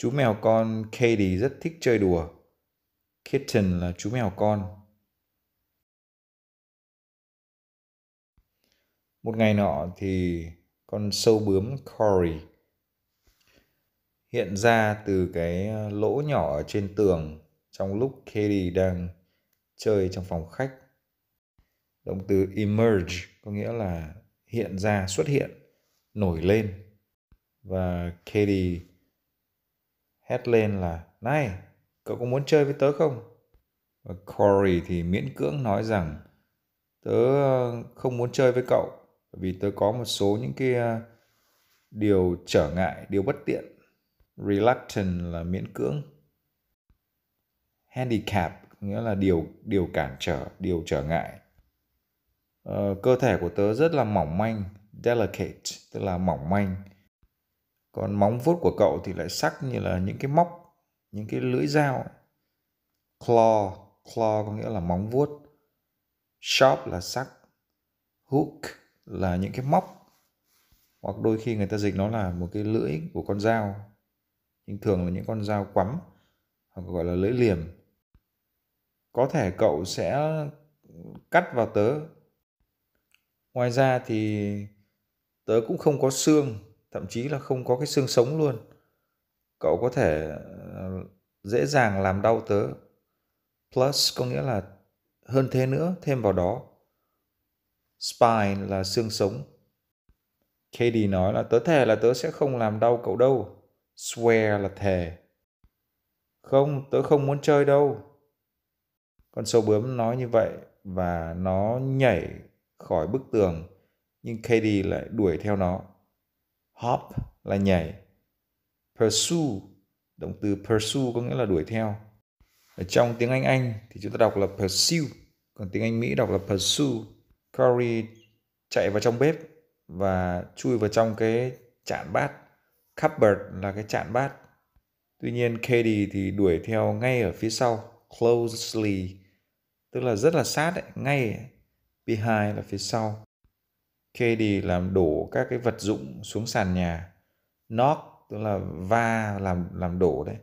Chú mèo con Katie rất thích chơi đùa. Kitten là chú mèo con. Một ngày nọ thì con sâu bướm Cory hiện ra từ cái ờ, lỗ nhỏ ở trên tường trong lúc Katie đang chơi trong phòng khách. Động từ emerge có nghĩa là hiện ra, xuất hiện, nổi lên. Và Katie hét lên là Này, cậu có muốn chơi với tớ không? Và Corey thì miễn cưỡng nói rằng tớ ờ, không muốn chơi với cậu vì tớ có một số những cái ờ, điều trở ngại, điều bất tiện. Reluctant là miễn cưỡng. Handicap nghĩa là điều điều cản trở, điều trở ngại. Uh, cơ thể của tớ rất là mỏng manh, delicate tức là mỏng manh còn móng vuốt của cậu thì lại sắc như là những cái móc những cái lưỡi dao claw claw có nghĩa là móng vuốt sharp là sắc hook là những cái móc hoặc đôi khi người ta dịch nó là một cái lưỡi của con dao nhưng thường là những con dao quắm hoặc gọi là lưỡi liềm có thể cậu sẽ cắt vào tớ ngoài ra thì tớ cũng không có xương thậm chí là không có cái xương sống luôn cậu có thể ờ, dễ dàng làm đau tớ plus có nghĩa là hơn thế nữa thêm vào đó spine là xương sống Katie nói là tớ thề là tớ sẽ không làm đau cậu đâu swear là thề không tớ không muốn chơi đâu con sâu bướm nói như vậy và nó nhảy khỏi bức tường nhưng Katie lại đuổi theo nó hop là nhảy pursue động từ pursue có nghĩa là đuổi theo ở trong tiếng Anh Anh thì chúng ta đọc là pursue còn tiếng Anh Mỹ đọc là pursue Corey chạy vào trong bếp và chui vào trong cái chạn bát cupboard là cái chạn bát tuy nhiên Katie thì đuổi theo ngay ở phía sau closely tức là rất là sát ấy, ngay behind là phía sau KD làm đổ các cái vật dụng xuống sàn nhà knock tức là va làm làm đổ đấy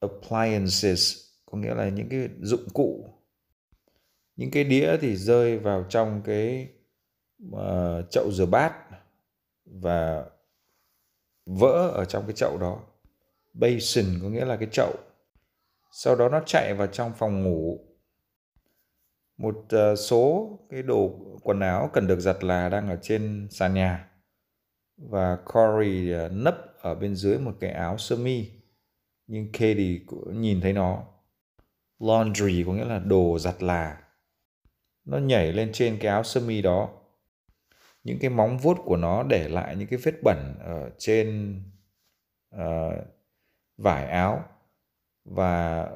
appliances có nghĩa là những cái dụng cụ những cái đĩa thì rơi vào trong cái uh, chậu rửa bát và vỡ ở trong cái chậu đó basin có nghĩa là cái chậu sau đó nó chạy vào trong phòng ngủ một ờ, số cái đồ quần áo cần được giặt là đang ở trên sàn nhà và Corey ờ, nấp ở bên dưới một cái áo sơ mi nhưng Katie cũng nhìn thấy nó laundry có nghĩa là đồ giặt là nó nhảy lên trên cái áo sơ mi đó những cái móng vuốt của nó để lại những cái vết bẩn ở trên uh, vải áo và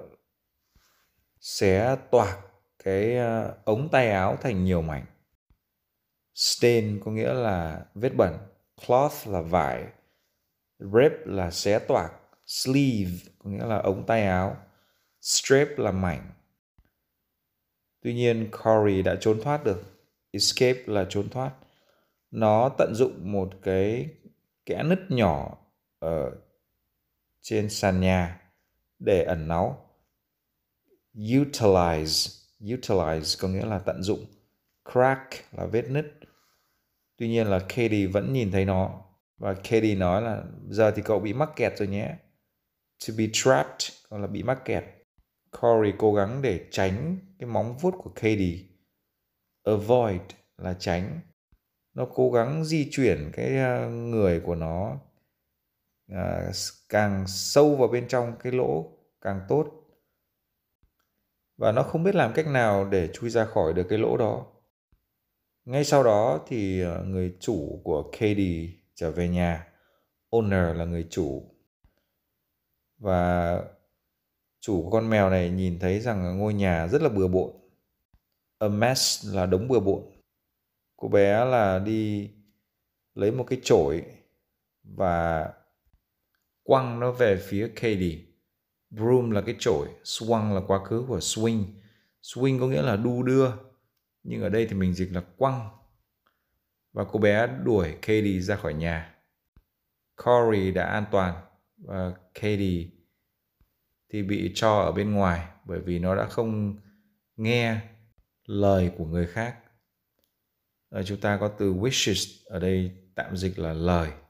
xé toạc cái ờ, ống tay áo thành nhiều mảnh. Stain có nghĩa là vết bẩn, cloth là vải, rip là xé toạc, sleeve có nghĩa là ống tay áo, strip là mảnh. Tuy nhiên Corey đã trốn thoát được, escape là trốn thoát. Nó tận dụng một cái kẽ nứt nhỏ ở trên sàn nhà để ẩn náu. Utilize utilize có nghĩa là tận dụng, crack là vết nứt. Tuy nhiên là Katie vẫn nhìn thấy nó và Katie nói là giờ thì cậu bị mắc kẹt rồi nhé. To be trapped còn là bị mắc kẹt. Corey cố gắng để tránh cái móng vuốt của Katie. Avoid là tránh. Nó cố gắng di chuyển cái ờ, người của nó à, càng sâu vào bên trong cái lỗ càng tốt và nó không biết làm cách nào để chui ra khỏi được cái lỗ đó. Ngay sau đó thì ờ, người chủ của Katie trở về nhà. Owner là người chủ. Và chủ của con mèo này nhìn thấy rằng ngôi nhà rất là bừa bộn. A mess là đống bừa bộn. Cô bé là đi lấy một cái chổi và quăng nó về phía Katie broom là cái chổi swung là quá khứ của swing swing có nghĩa là đu đưa nhưng ở đây thì mình dịch là quăng và cô bé đuổi Katie ra khỏi nhà Corey đã an toàn và Katie thì bị cho ở bên ngoài bởi vì nó đã không nghe lời của người khác ờ, chúng ta có từ wishes ở đây tạm dịch là lời